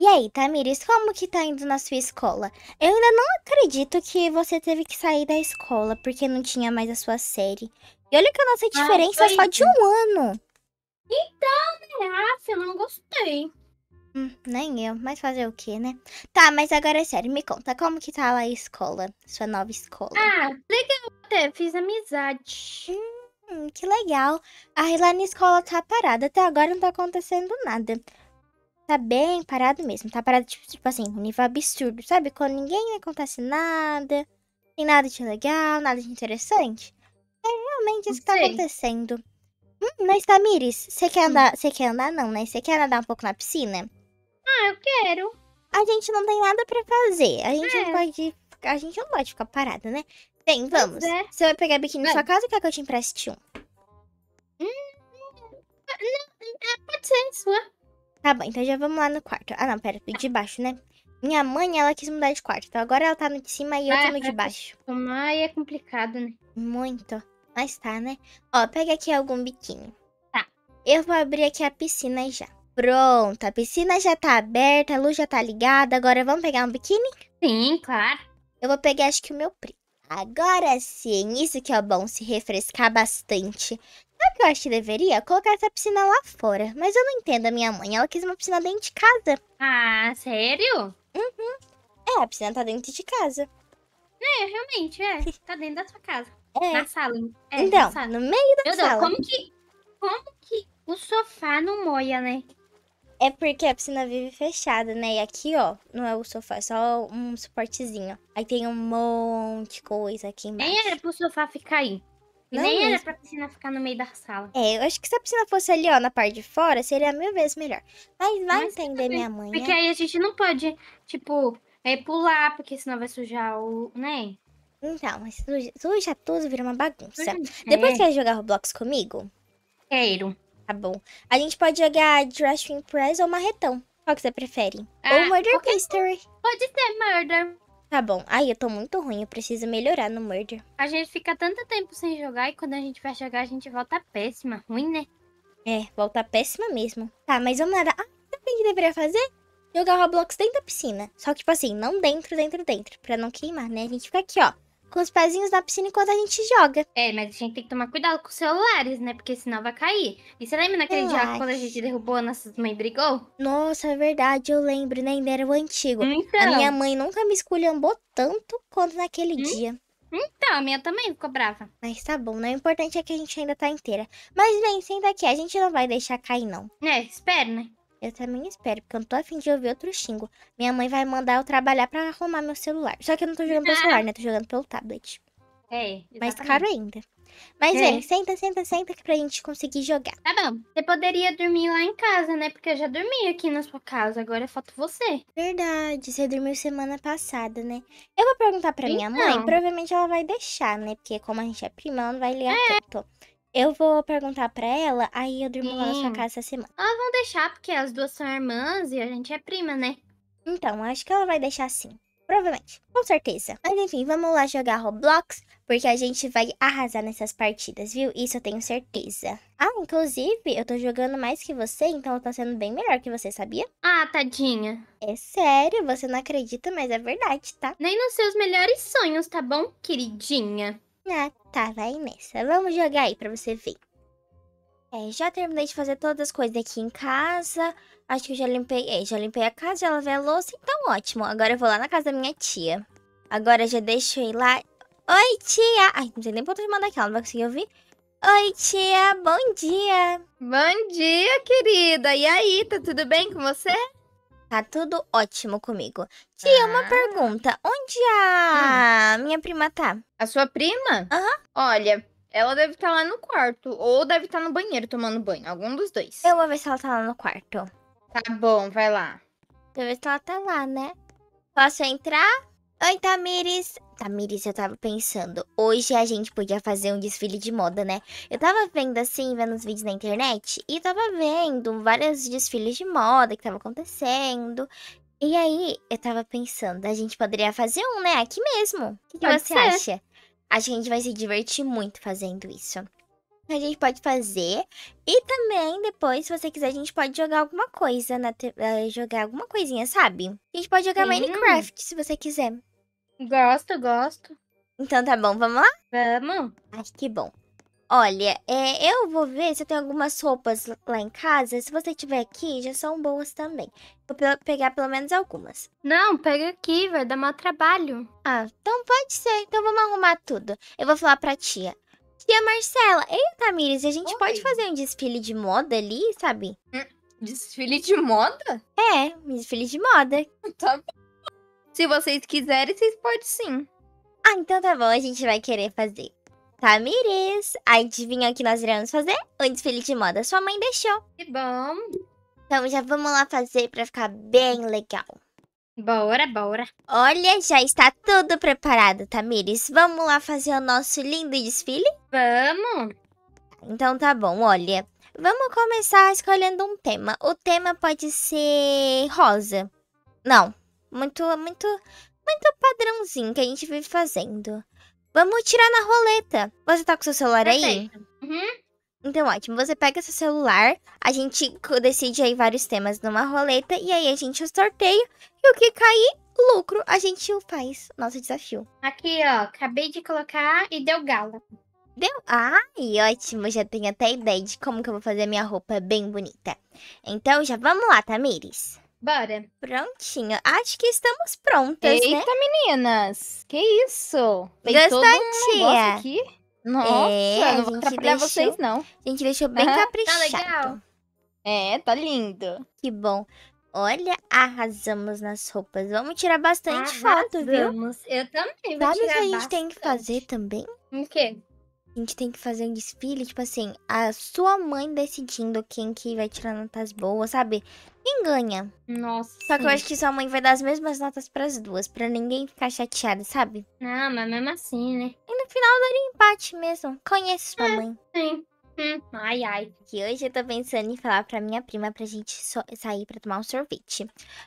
E aí, Tamires, como que tá indo na sua escola? Eu ainda não acredito que você teve que sair da escola porque não tinha mais a sua série. E olha que a nossa ah, diferença ah, é só de um ano. Então, né? eu ah, não gostei. Hum, nem eu, mas fazer o quê, né? Tá, mas agora é sério, me conta, como que tá lá a escola? Sua nova escola? Ah, legal até, fiz amizade. Hum, que legal. A lá na escola tá parada, até agora não tá acontecendo nada tá bem parado mesmo. Tá parado, tipo, tipo assim, um nível absurdo, sabe? Quando ninguém acontece nada, tem nada de legal, nada de interessante. É realmente isso que tá acontecendo. Hum, mas Tamires, você quer hum. andar. Você quer andar não, né? Você quer nadar um pouco na piscina? Ah, eu quero. A gente não tem nada pra fazer. A gente é. não pode. A gente não pode ficar parada, né? Bem, vamos. É. Você vai pegar biquíni na sua casa ou quer que eu te empreste um? Hum, é, não, é, pode ser, sua. Tá bom, então já vamos lá no quarto. Ah, não, pera, de baixo, né? Minha mãe, ela quis mudar de quarto. Então agora ela tá no de cima e eu tô ah, no de é, baixo. Tomar é complicado, né? Muito. Mas tá, né? Ó, pega aqui algum biquíni. Tá. Eu vou abrir aqui a piscina já. Pronto, a piscina já tá aberta, a luz já tá ligada. Agora vamos pegar um biquíni? Sim, claro. Eu vou pegar, acho que o meu primo. Agora sim, isso que é bom, se refrescar bastante que eu acho que deveria? Colocar essa piscina lá fora. Mas eu não entendo a minha mãe. Ela quis uma piscina dentro de casa. Ah, sério? Uhum. É, a piscina tá dentro de casa. É, realmente, é. Tá dentro da sua casa. É. Na sala. É, então, na sala. no meio da Meu sala. Deus, como que... Como que o sofá não moia, né? É porque a piscina vive fechada, né? E aqui, ó, não é o sofá, é só um suportezinho. Aí tem um monte de coisa aqui embaixo. Nem era pro sofá ficar aí. Não Nem era pra piscina ficar no meio da sala. É, eu acho que se a piscina fosse ali, ó, na parte de fora, seria mil vezes melhor. Mas vai Mas entender também, minha mãe. Porque né? aí a gente não pode, tipo, é, pular, porque senão vai sujar o. né? Então, mas suja, suja tudo, vira uma bagunça. É. Depois quer jogar Roblox comigo? Quero. Tá bom. A gente pode jogar Dressing Press ou Marretão. Qual que você prefere? Ah, ou Murder Mystery. Pode ser Murder Tá bom. Ai, eu tô muito ruim. Eu preciso melhorar no Murder. A gente fica tanto tempo sem jogar e quando a gente vai jogar, a gente volta péssima. Ruim, né? É, volta péssima mesmo. Tá, mas vamos lá Ah, o que deveria fazer? Jogar Roblox dentro da piscina. Só que, tipo assim, não dentro, dentro, dentro. Pra não queimar, né? A gente fica aqui, ó com os pezinhos na piscina enquanto a gente joga. É, mas a gente tem que tomar cuidado com os celulares, né? Porque senão vai cair. E você lembra naquele Relax. dia quando a gente derrubou, a nossa mãe brigou? Nossa, é verdade, eu lembro, né? Ainda era o antigo. Então. A minha mãe nunca me esculhambou tanto quanto naquele hum? dia. Então, a minha também ficou brava. Mas tá bom, né? O importante é que a gente ainda tá inteira. Mas bem, senta aqui, a gente não vai deixar cair, não. É, espera, né? Eu também espero, porque eu não tô afim de ouvir outro xingo. Minha mãe vai mandar eu trabalhar pra arrumar meu celular. Só que eu não tô jogando pelo celular, né? Tô jogando pelo tablet. É, exatamente. Mais caro ainda. Mas é. vem, é, senta, senta, senta que pra gente conseguir jogar. Tá bom. Você poderia dormir lá em casa, né? Porque eu já dormi aqui na sua casa, agora falta você. Verdade, você dormiu semana passada, né? Eu vou perguntar pra então. minha mãe, então. provavelmente ela vai deixar, né? Porque como a gente é prima, ela não vai ligar é. tanto. Eu vou perguntar pra ela, aí eu durmo Sim. lá na sua casa essa semana. Elas ah, vão deixar, porque as duas são irmãs e a gente é prima, né? Então, acho que ela vai deixar sim. Provavelmente, com certeza. Mas enfim, vamos lá jogar Roblox, porque a gente vai arrasar nessas partidas, viu? Isso eu tenho certeza. Ah, inclusive, eu tô jogando mais que você, então eu tá tô sendo bem melhor que você, sabia? Ah, tadinha. É sério, você não acredita, mas é verdade, tá? Nem nos seus melhores sonhos, tá bom, queridinha? Ah, tá, vai nessa. Vamos jogar aí pra você ver. É, já terminei de fazer todas as coisas aqui em casa. Acho que eu já limpei... É, já limpei a casa, já lavei a louça, então ótimo. Agora eu vou lá na casa da minha tia. Agora já deixo ir lá... Oi, tia! Ai, não sei nem pra onde mandar aqui, ela não vai conseguir ouvir. Oi, tia! Bom dia! Bom dia, querida! E aí, tá tudo bem com você? Tá tudo ótimo comigo. Tia, ah. uma pergunta. Onde a hum. minha prima tá? A sua prima? Aham. Uhum. Olha, ela deve estar tá lá no quarto. Ou deve estar tá no banheiro tomando banho. Algum dos dois. Eu vou ver se ela tá lá no quarto. Tá bom, vai lá. Deixa eu ver se ela tá lá, né? Posso entrar? Oi, Tamires! Tamires, eu tava pensando, hoje a gente podia fazer um desfile de moda, né? Eu tava vendo assim, vendo os vídeos na internet, e tava vendo vários desfiles de moda que tava acontecendo. E aí, eu tava pensando, a gente poderia fazer um, né? Aqui mesmo. O que, que você ser. acha? Acho que a gente vai se divertir muito fazendo isso. A gente pode fazer. E também, depois, se você quiser, a gente pode jogar alguma coisa na te... Eh, jogar alguma coisinha, sabe? A gente pode jogar Minecraft, se você quiser. Gosto, gosto. Então tá bom, vamos lá? Vamos. Ai, que bom. Olha, é, eu vou ver se eu tenho algumas roupas lá em casa. Se você tiver aqui, já são boas também. Vou pe pegar pelo menos algumas. Não, pega aqui, vai dar mau trabalho. Ah, então pode ser. Então vamos arrumar tudo. Eu vou falar pra tia. Tia Marcela, ei, Miris, a gente Oi. pode fazer um desfile de moda ali, sabe? Hum, desfile de moda? É, um desfile de moda. Tá bom. Se vocês quiserem, vocês podem sim. Ah, então tá bom, a gente vai querer fazer. Tamires, tá, adivinha o que nós iremos fazer? O desfile de moda sua mãe deixou. Que bom. Então já vamos lá fazer pra ficar bem legal. Bora, bora. Olha, já está tudo preparado, Tamires. Tá, vamos lá fazer o nosso lindo desfile? Vamos. Então tá bom, olha. Vamos começar escolhendo um tema. O tema pode ser rosa. Não, muito, muito, muito padrãozinho que a gente vive fazendo. Vamos tirar na roleta. Você tá com seu celular Perfeito. aí? Uhum. Então, ótimo. Você pega seu celular, a gente decide aí vários temas numa roleta e aí a gente sorteia e o que cair, lucro, a gente faz nosso desafio. Aqui, ó, acabei de colocar e deu gala. Deu? Ai, ótimo, já tenho até ideia de como que eu vou fazer a minha roupa bem bonita. Então, já vamos lá, Tamires. Bora. Prontinho. Acho que estamos prontas, Eita, né? meninas! Que isso? Tem todo um aqui? Nossa, é, não vou atrapalhar deixou, vocês, não. A gente deixou bem uhum, caprichado. Tá legal. É, tá lindo. Que bom. Olha, arrasamos nas roupas. Vamos tirar bastante arrasamos. foto, viu? Eu também vou Sabe tirar Sabe o que a gente bastante. tem que fazer também? O quê? A gente tem que fazer um desfile, tipo assim, a sua mãe decidindo quem que vai tirar notas boas, sabe? Quem ganha? Nossa. Só que eu acho que sua mãe vai dar as mesmas notas para as duas, para ninguém ficar chateada, sabe? Não, ah, mas mesmo assim, né? E no final daria empate mesmo. Conheço sua é, mãe. Sim. Hum, ai, ai. Que hoje eu tô pensando em falar pra minha prima pra gente so sair pra tomar um sorvete.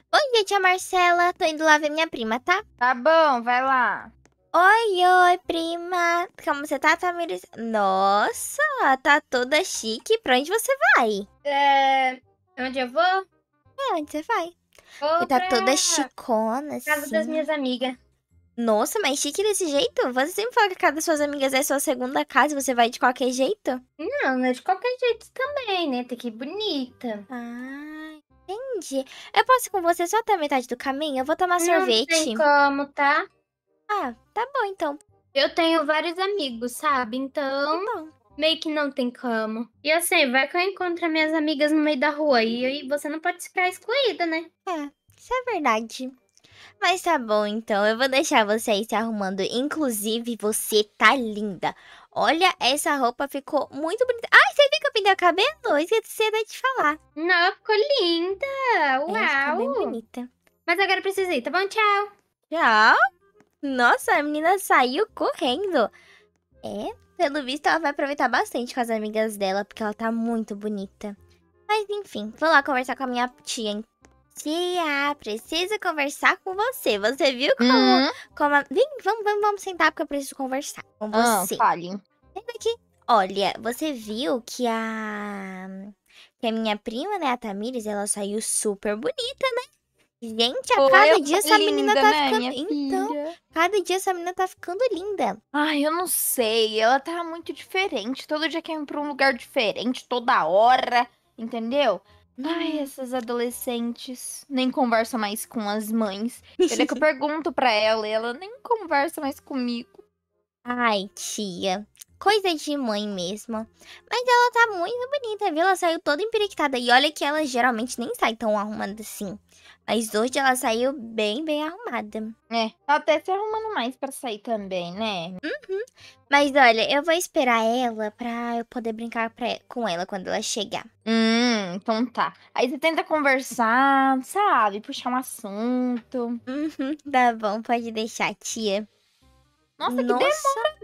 Bom dia, tia Marcela. Tô indo lá ver minha prima, tá? Tá bom, vai lá. Oi, oi, prima. Como você tá, Tamiris? Nossa, tá toda chique. Pra onde você vai? É... Onde eu vou? É, onde você vai? Vou e tá pra... toda chicona, assim. Casa das assim. minhas amigas. Nossa, mas chique desse jeito? Você sempre fala que a casa das suas amigas é sua segunda casa e você vai de qualquer jeito? Não, não é de qualquer jeito também, né? Tem que ir bonita. Ah, entendi. Eu posso ir com você só até a metade do caminho? Eu vou tomar não sorvete. Não tem como, tá? Ah, tá bom então. Eu tenho vários amigos, sabe? Então. Tá bom. Meio que não tem como. E assim, vai que eu encontro minhas amigas no meio da rua e aí você não pode ficar excluída, né? É, isso é verdade. Mas tá bom, então. Eu vou deixar você aí se arrumando. Inclusive, você tá linda. Olha, essa roupa ficou muito bonita. Ai, você viu que eu pintei o cabelo? Esqueci de te falar. Não, ficou linda. Uau. É, ficou bem bonita. Mas agora eu preciso ir, tá bom? Tchau. Tchau. Nossa, a menina saiu correndo. É, pelo visto ela vai aproveitar bastante com as amigas dela, porque ela tá muito bonita. Mas enfim, vou lá conversar com a minha tia. Tia, preciso conversar com você. Você viu como... Uhum. como a... Vem, vamos, vamos, vamos sentar, porque eu preciso conversar com ah, você. Ah, fale. Olha, você viu que a... Que a minha prima, né, a Tamires, ela saiu super bonita, né? Gente, a Pô, cada dia essa linda, menina tá né, ficando. Então, filha. cada dia essa menina tá ficando linda. Ai, eu não sei. Ela tá muito diferente. Todo dia quer ir pra um lugar diferente, toda hora. Entendeu? Ai, uhum. essas adolescentes nem conversam mais com as mães. Ele é que eu pergunto pra ela e ela nem conversa mais comigo. Ai, tia. Coisa de mãe mesmo. Mas ela tá muito bonita, viu? Ela saiu toda empiriquitada. E olha que ela geralmente nem sai tão arrumada assim. Mas hoje ela saiu bem, bem arrumada. É, tá até se arrumando mais pra sair também, né? Uhum. Mas olha, eu vou esperar ela pra eu poder brincar pra... com ela quando ela chegar. Hum, então tá. Aí você tenta conversar, sabe? Puxar um assunto. Uhum, tá bom, pode deixar, tia. Nossa, que demora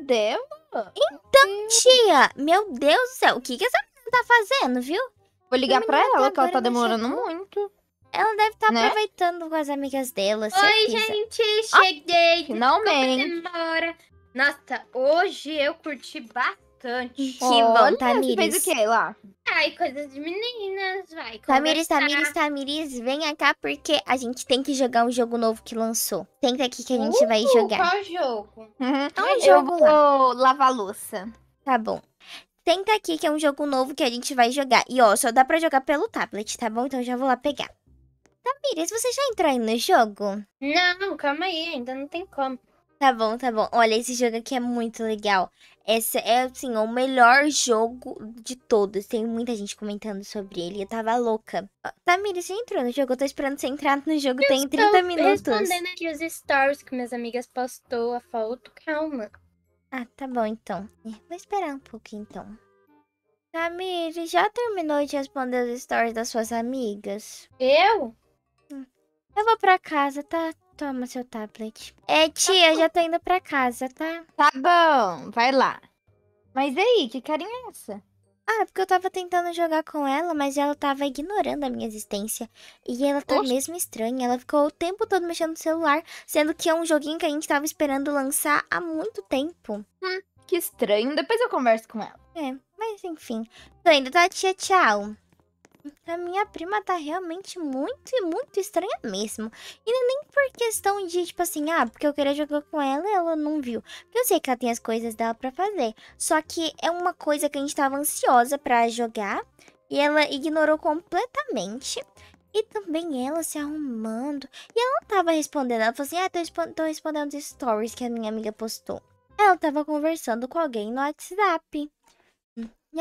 dela. Então, tia, meu Deus do céu, o que, que essa menina tá fazendo, viu? Vou ligar pra ela, tá que ela tá demorando muito. Ela deve estar tá né? aproveitando com as amigas dela, Oi, gente, cheguei. Oh, finalmente. Nossa, hoje eu curti bastante importante. Que Olha, bom, tá, Tamires. fez o que lá? Ai, coisas de meninas, vai. Tamiris, tá, Tamiris, tá, Tamiris, vem cá porque a gente tem que jogar um jogo novo que lançou. Tenta aqui que a gente uh, vai jogar. Qual jogo? Uhum. É um jogo Eu vou lavar louça. Tá bom. Tenta aqui que é um jogo novo que a gente vai jogar. E ó, só dá pra jogar pelo tablet, tá bom? Então já vou lá pegar. Tamiris, você já entrou aí no jogo? Não, calma aí, ainda não tem como. Tá bom, tá bom. Olha, esse jogo aqui é muito legal. Esse é, assim, o melhor jogo de todos. Tem muita gente comentando sobre ele. Eu tava louca. Ah, Tamir, você entrou no jogo? Eu tô esperando você entrar no jogo. Eu tem 30 minutos. Eu respondendo aqui os stories que minhas amigas postou a foto. Calma. Ah, tá bom, então. É, vou esperar um pouco, então. Tamir, já terminou de responder os stories das suas amigas? Eu? Hum. Eu vou pra casa, tá? Toma seu tablet. É, tia, tá já tô indo pra casa, tá? Tá bom, vai lá. Mas e aí, que carinha é essa? Ah, porque eu tava tentando jogar com ela, mas ela tava ignorando a minha existência. E ela tá Oxe. mesmo estranha. Ela ficou o tempo todo mexendo no celular, sendo que é um joguinho que a gente tava esperando lançar há muito tempo. Hum, que estranho. Depois eu converso com ela. É, mas enfim. Tô indo, tá, tia? Tchau. A minha prima tá realmente muito e muito estranha mesmo. E é nem por questão de, tipo assim, ah, porque eu queria jogar com ela ela não viu. Porque eu sei que ela tem as coisas dela pra fazer. Só que é uma coisa que a gente tava ansiosa pra jogar. E ela ignorou completamente. E também ela se arrumando. E ela não tava respondendo. Ela falou assim, ah, tô, respo tô respondendo os stories que a minha amiga postou. Ela tava conversando com alguém no WhatsApp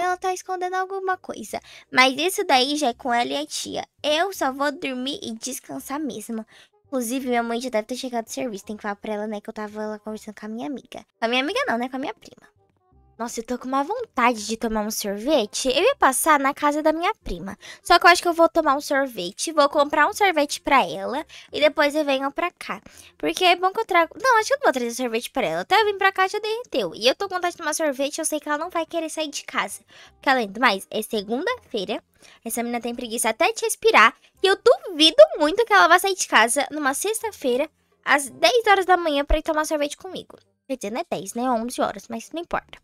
ela tá escondendo alguma coisa. Mas isso daí já é com ela e a tia. Eu só vou dormir e descansar mesmo. Inclusive, minha mãe já deve ter chegado do serviço. Tem que falar pra ela, né, que eu tava lá conversando com a minha amiga. Com a minha amiga não, né? Com a minha prima. Nossa, eu tô com uma vontade de tomar um sorvete. Eu ia passar na casa da minha prima. Só que eu acho que eu vou tomar um sorvete. Vou comprar um sorvete pra ela. E depois eu venho pra cá. Porque é bom que eu trago... Não, acho que eu não vou trazer sorvete pra ela. Até eu vim pra cá já derreteu. E eu tô com vontade de tomar sorvete. Eu sei que ela não vai querer sair de casa. Porque além do mais, é segunda-feira. Essa menina tem preguiça até de respirar. E eu duvido muito que ela vá sair de casa numa sexta-feira. Às 10 horas da manhã pra ir tomar sorvete comigo. Quer dizer, não é 10, né? 11 horas. Mas não importa.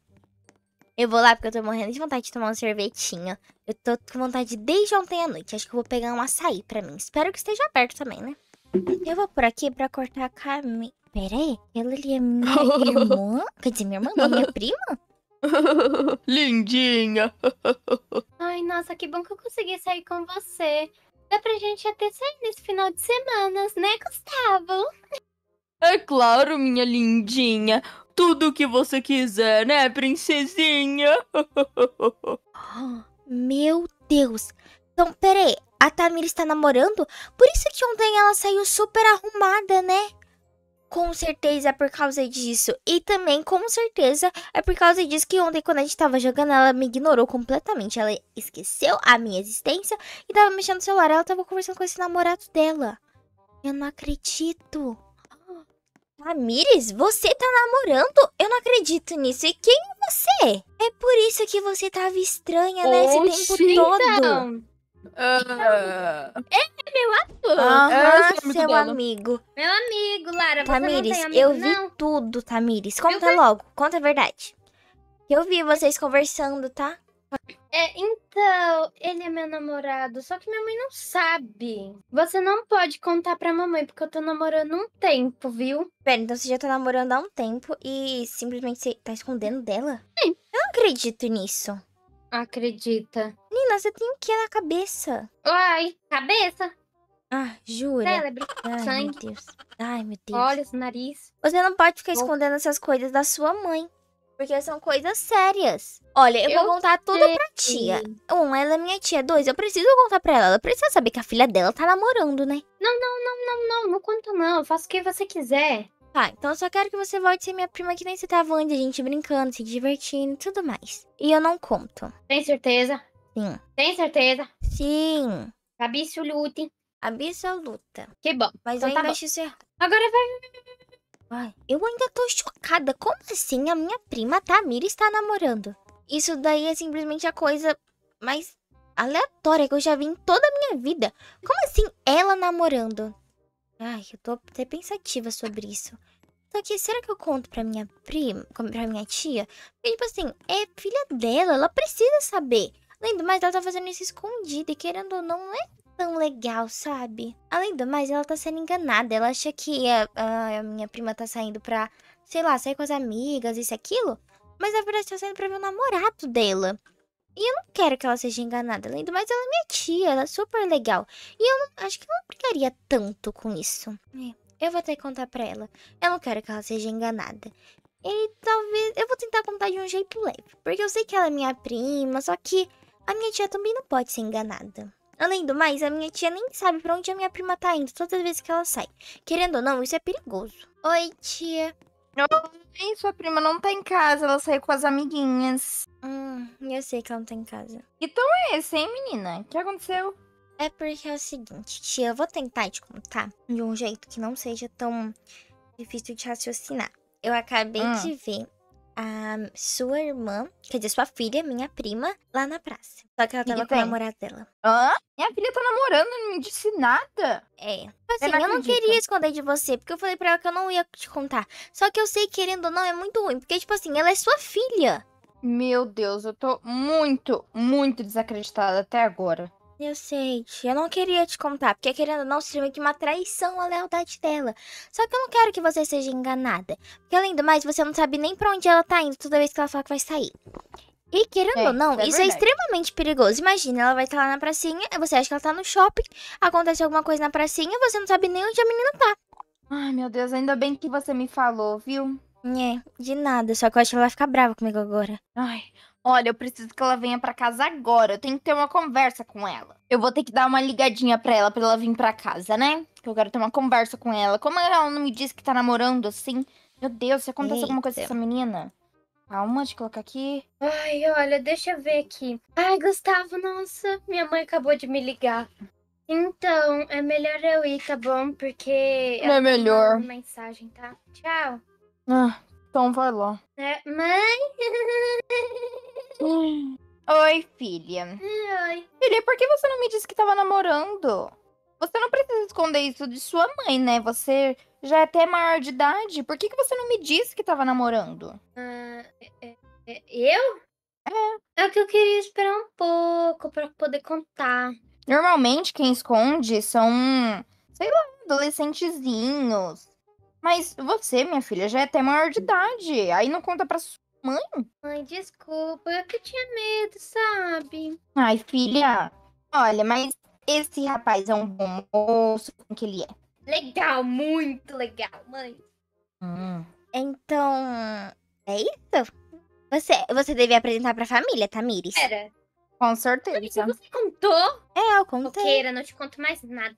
Eu vou lá porque eu tô morrendo de vontade de tomar um sorvetinho. Eu tô com vontade desde ontem à noite. Acho que eu vou pegar um açaí pra mim. Espero que esteja aberto também, né? Eu vou por aqui pra cortar a carne. Pera aí, ela ali é minha irmã? Quer dizer, minha irmã não, minha prima? Lindinha! Ai, nossa, que bom que eu consegui sair com você. Dá pra gente até sair nesse final de semana, né, Gustavo? claro, minha lindinha. Tudo o que você quiser, né, princesinha? Meu Deus. Então, peraí. A Tamir está namorando? Por isso que ontem ela saiu super arrumada, né? Com certeza é por causa disso. E também, com certeza, é por causa disso que ontem, quando a gente tava jogando, ela me ignorou completamente. Ela esqueceu a minha existência e tava mexendo no celular. Ela tava conversando com esse namorado dela. Eu não acredito. Tamires, você tá namorando? Eu não acredito nisso. E quem é você? É por isso que você tava estranha, né? Esse tempo todo. Então. É, é meu ator. ah, é, é seu dono. amigo. Meu amigo, Lara. Tamires, amigo, eu vi não. tudo, Tamires. Conta eu... logo, conta a verdade. Eu vi vocês conversando, tá? É, então, ele é meu namorado, só que minha mãe não sabe. Você não pode contar pra mamãe, porque eu tô namorando um tempo, viu? Pera, então você já tá namorando há um tempo e simplesmente você tá escondendo dela? Sim. Eu não acredito nisso. Acredita. Nina, você tem o que na cabeça? Ai, cabeça. Ah, jura? Célebre. Ai, sangue. Meu Deus. Ai, meu Deus. Olhos, nariz. Você não pode ficar escondendo essas coisas da sua mãe. Porque são coisas sérias. Olha, eu, eu vou contar tudo pra tia. Um, ela é minha tia. Dois, eu preciso contar pra ela. Ela precisa saber que a filha dela tá namorando, né? Não, não, não, não, não. Não conto, não. Eu faço o que você quiser. Tá, então eu só quero que você volte ser minha prima que nem você tava antes, a gente brincando, se divertindo e tudo mais. E eu não conto. Tem certeza? Sim. Tem certeza? Sim. Absoluta. Absoluta. Que bom. Mas então, eu tá ainda bom. acho isso errado. Agora vai... Ai, eu ainda tô chocada. Como assim a minha prima Tamira está namorando? Isso daí é simplesmente a coisa mais aleatória que eu já vi em toda a minha vida. Como assim ela namorando? Ai, eu tô até pensativa sobre isso. Só que será que eu conto pra minha prima, pra minha tia? Porque, tipo assim, é filha dela, ela precisa saber. além do mais ela tá fazendo isso escondida e querendo ou não, não é tão legal, sabe? Além do mais, ela tá sendo enganada. Ela acha que a, a, a minha prima tá saindo pra, sei lá, sair com as amigas, isso e aquilo. Mas na verdade tá saindo pra ver o namorado dela. E eu não quero que ela seja enganada. Além do mais, ela é minha tia, ela é super legal. E eu não, acho que eu não brigaria tanto com isso. É, eu vou até contar pra ela. Eu não quero que ela seja enganada. E talvez. Eu vou tentar contar de um jeito leve. Porque eu sei que ela é minha prima, só que a minha tia também não pode ser enganada. Além do mais, a minha tia nem sabe para onde a minha prima tá indo todas as vezes que ela sai. Querendo ou não, isso é perigoso. Oi, tia. Oi, sua prima não tá em casa, ela saiu com as amiguinhas. Hum, eu sei que ela não tá em casa. Então é esse, hein, menina? O que aconteceu? É porque é o seguinte, tia, eu vou tentar te contar de um jeito que não seja tão difícil de raciocinar. Eu acabei hum. de ver a sua irmã, quer dizer, sua filha, minha prima, lá na praça. Só que ela tava que com o namorado dela. Hã? Minha filha tá namorando, não me disse nada. É. Assim, eu não, eu não queria esconder de você, porque eu falei pra ela que eu não ia te contar. Só que eu sei, querendo ou não, é muito ruim. Porque, tipo assim, ela é sua filha. Meu Deus, eu tô muito, muito desacreditada até agora. Eu sei, eu não queria te contar, porque querendo ou não, seria meio que uma traição à lealdade dela. Só que eu não quero que você seja enganada. Porque além do mais, você não sabe nem para onde ela tá indo toda vez que ela fala que vai sair. E querendo é, ou não, é isso é verdade. é extremamente perigoso. Imagina, ela vai estar tá lá na pracinha, você acha que ela tá no shopping, acontece alguma coisa na pracinha, você não sabe nem onde a menina tá. Ai, meu Deus, ainda bem que você me falou, viu? É, de nada, só que eu acho que ela vai ficar brava comigo agora. Ai, Olha, eu preciso que ela venha para casa agora. Eu tenho que ter uma conversa com ela. Eu vou ter que dar uma ligadinha para ela para ela vir para casa, né? Que eu quero ter uma conversa com ela. Como ela não me disse que tá namorando assim? Meu Deus, se acontece Eita. alguma coisa com essa menina. Calma, de colocar aqui. Ai, olha, deixa eu ver aqui. Ai, Gustavo, nossa, minha mãe acabou de me ligar. Então, é melhor eu ir, tá bom? Porque. Não é melhor. Uma mensagem, tá? Tchau. Ah, então vai lá. É, mãe? Oi, filha. Oi. Filha, por que você não me disse que tava namorando? Você não precisa esconder isso de sua mãe, né? Você já é até maior de idade. Por que, que você não me disse que tava namorando? Uh, é, é, eu? É. É que eu queria esperar um pouco para poder contar. Normalmente, quem esconde são, sei lá, adolescentezinhos. Mas você, minha filha, já é até maior de idade. Aí não conta pra Mãe? Mãe, desculpa, eu que tinha medo, sabe? Ai, filha, olha, mas esse rapaz é um bom moço, como que ele é? Legal, muito legal, mãe. Hum. Então, é isso? Você, você deve apresentar pra família, Tamires. Era. Com certeza. Você contou? É, eu contei. Coqueira, não te conto mais nada.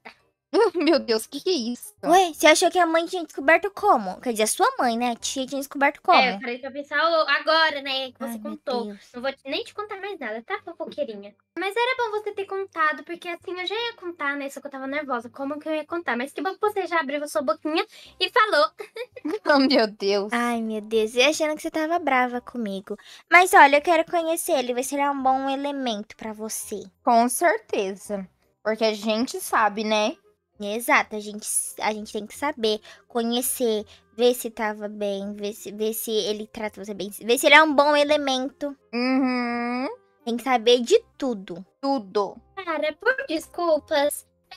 Meu Deus, o que, que é isso? Ué, você achou que a mãe tinha descoberto como? Quer dizer, a sua mãe, né? A tia tinha descoberto é, como. É, eu parei pra pensar agora, né? Que você Ai, contou. Não vou nem te contar mais nada, tá, fofoqueirinha? Mas era bom você ter contado, porque assim eu já ia contar, né? Só que eu tava nervosa. Como que eu ia contar? Mas que bom que você já abriu a sua boquinha e falou. oh, meu Deus. Ai, meu Deus. E achando que você tava brava comigo. Mas olha, eu quero conhecer ele. Vai ser um bom elemento pra você. Com certeza. Porque a gente sabe, né? Exato, a gente, a gente tem que saber, conhecer, ver se tava bem, ver se, ver se ele trata você bem, ver se ele é um bom elemento. Uhum. Tem que saber de tudo. Tudo. Cara, por desculpas, é,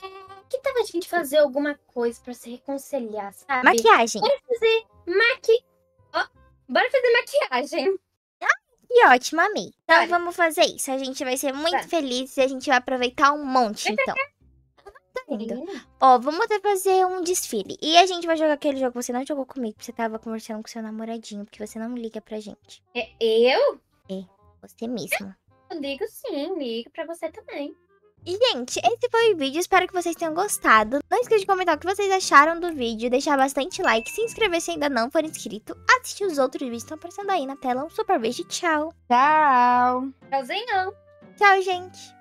que tal a gente fazer alguma coisa pra se reconciliar, sabe? Maquiagem. Bora fazer maqui... Oh, bora fazer maquiagem. E ótimo, amei. Então vamos fazer isso. A gente vai ser muito feliz e a gente vai aproveitar um monte, então. Ó, vamos até fazer um desfile. E a gente vai jogar aquele jogo que você não jogou comigo, porque você tava conversando com seu namoradinho, porque você não liga pra gente. É eu? É, você mesma. Eu ligo sim, ligo pra você também. E, gente, esse foi o vídeo. Espero que vocês tenham gostado. Não esqueça de comentar o que vocês acharam do vídeo, deixar bastante like, se inscrever se ainda não for inscrito, assistir os outros vídeos que estão aparecendo aí na tela. Um super beijo e tchau. Tchau. Tchauzinho. Tchau, gente.